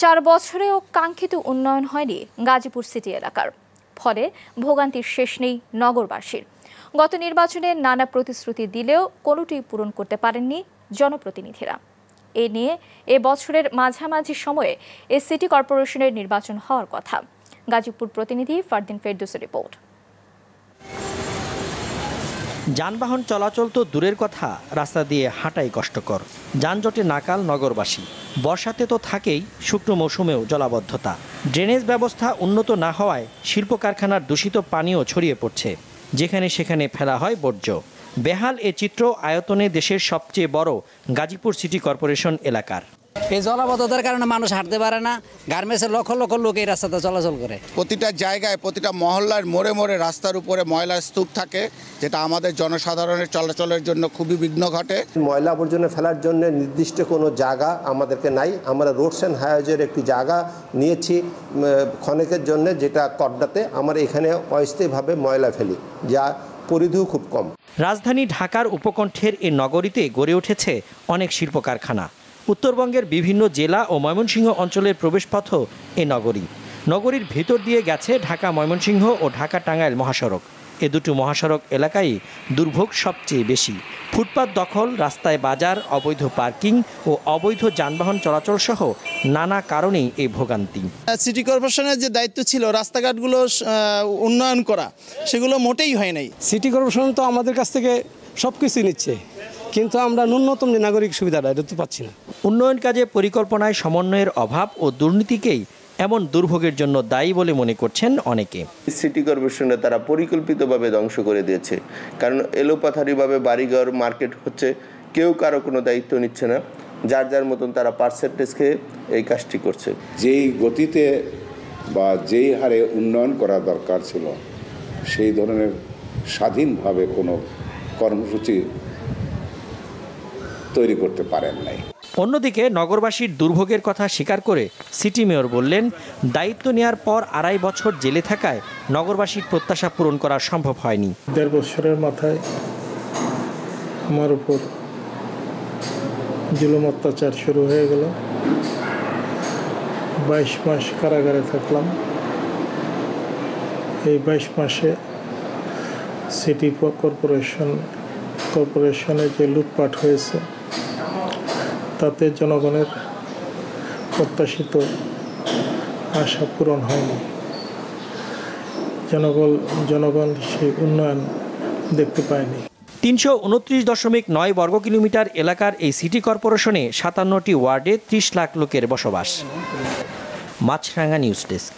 চার বছরেও কাঙ্ক্ষিত উন্নয়ন হয়নি গাজীপুর সিটি এলাকার ফলে ভোগান্তির শেষ নেই নগরবাসীর গত নির্বাচনে নানা প্রতিশ্রুতি দিলেও কোনোটি পূরণ করতে পারেননি জনপ্রতিনিধিরা এ নিয়ে এ বছরের মাঝামাঝি সময়ে এ সিটি কর্পোরেশনের নির্বাচন হওয়ার কথা গাজীপুর প্রতিনিধি ফারদিন ফেরদুসের রিপোর্ট যানবাহন চলাচল তো দূরের কথা রাস্তা দিয়ে হাঁটাই কষ্টকর যানজটে নাকাল নগরবাসী বর্ষাতে তো থাকেই শুকনো মৌসুমেও জলাবদ্ধতা ড্রেনেজ ব্যবস্থা উন্নত না হওয়ায় শিল্প কারখানার দূষিত পানিও ছড়িয়ে পড়ছে যেখানে সেখানে ফেলা হয় বর্জ্য বেহাল এ চিত্র আয়তনে দেশের সবচেয়ে বড় গাজীপুর সিটি কর্পোরেশন এলাকার এই জলাবদ্ধতার কারণে মানুষ হাঁটতে পারে না গার্মেন্টসের লক্ষ লক্ষ লোক এই রাস্তাতে চলাচল করে প্রতিটা জায়গায় প্রতিটা মহল্লার মোড়ে মোড়ে রাস্তার উপরে ময়লার স্তূপ থাকে যেটা আমাদের জনসাধারণের চলাচলের জন্য খুবই বিঘ্ন ঘটে ময়লা আবর্জনা ফেলার জন্য নির্দিষ্ট কোনো জায়গা আমাদেরকে নাই আমরা রোডস অ্যান্ড হাইওয়েজের একটি জায়গা নিয়েছি ক্ষণেকের জন্য যেটা কড্ডাতে আমরা এখানে অস্থায়ীভাবে ময়লা ফেলি যা পরিধিও খুব কম রাজধানী ঢাকার উপকণ্ঠের এ নগরীতে গড়ে উঠেছে অনেক শিল্প কারখানা উত্তরবঙ্গের বিভিন্ন জেলা ও ময়মনসিংহ অঞ্চলের প্রবেশপথও এ নগরী নগরীর ভেতর দিয়ে গেছে ঢাকা ময়মনসিংহ ও ঢাকা টাঙ্গাইল মহাসড়ক এ দুটো মহাসড়ক এলাকায় দুর্ভোগ সবচেয়ে বেশি ফুটপাত দখল রাস্তায় বাজার অবৈধ পার্কিং ও অবৈধ যানবাহন চলাচল সহ নানা কারণেই এই ভোগান্তি সিটি কর্পোরেশনের যে দায়িত্ব ছিল রাস্তাঘাটগুলো উন্নয়ন করা সেগুলো মোটেই হয় নাই সিটি কর্পোরেশন তো আমাদের কাছ থেকে সব কিছুই নিচ্ছে কিন্তু আমরা ন্যূনতম যে নাগরিক সুবিধাটা এটা তো পাচ্ছি না উন্নয়ন কাজে পরিকল্পনায় সমন্বয়ের অভাব ও দুর্নীতিকেই এমন দুর্ভোগের জন্য দায়ী বলে মনে করছেন অনেকে সিটি কর্পোরেশনে তারা পরিকল্পিতভাবে ধ্বংস করে দিয়েছে কারণ এলোপাথারিভাবে বাড়িঘর মার্কেট হচ্ছে কেউ কারো কোনো দায়িত্ব নিচ্ছে না যার যার মতন তারা পার্সেন্টেজ খেয়ে এই কাজটি করছে যেই গতিতে বা যেই হারে উন্নয়ন করা দরকার ছিল সেই ধরনের স্বাধীনভাবে কোনো কর্মসূচি তৈরি করতে পারেন নাই অন্যদিকে নগরবাসীর দুর্ভোগের কথা স্বীকার করে সিটি মেয়র বললেন দায়িত্ব নেয়ার পর আড়াই বছর জেলে থাকায় নগরবাসীর প্রত্যাশা পূরণ করা সম্ভব হয়নি দেড় বছরের মাথায় আমার উপর জুলুম অত্যাচার শুরু হয়ে গেল বাইশ মাস কারাগারে থাকলাম এই বাইশ মাসে সিটি কর্পোরেশন কর্পোরেশনে যে লুটপাট হয়েছে তাতে জনগণের প্রত্যাশিত আশা পূরণ হয়নি জনগণ জনগণ সেই উন্নয়ন দেখতে পায়নি তিনশো উনত্রিশ দশমিক নয় বর্গ কিলোমিটার এলাকার এই সিটি কর্পোরেশনে সাতান্নটি ওয়ার্ডে ত্রিশ লাখ লোকের বসবাস মাছরাঙ্গা নিউজ ডেস্ক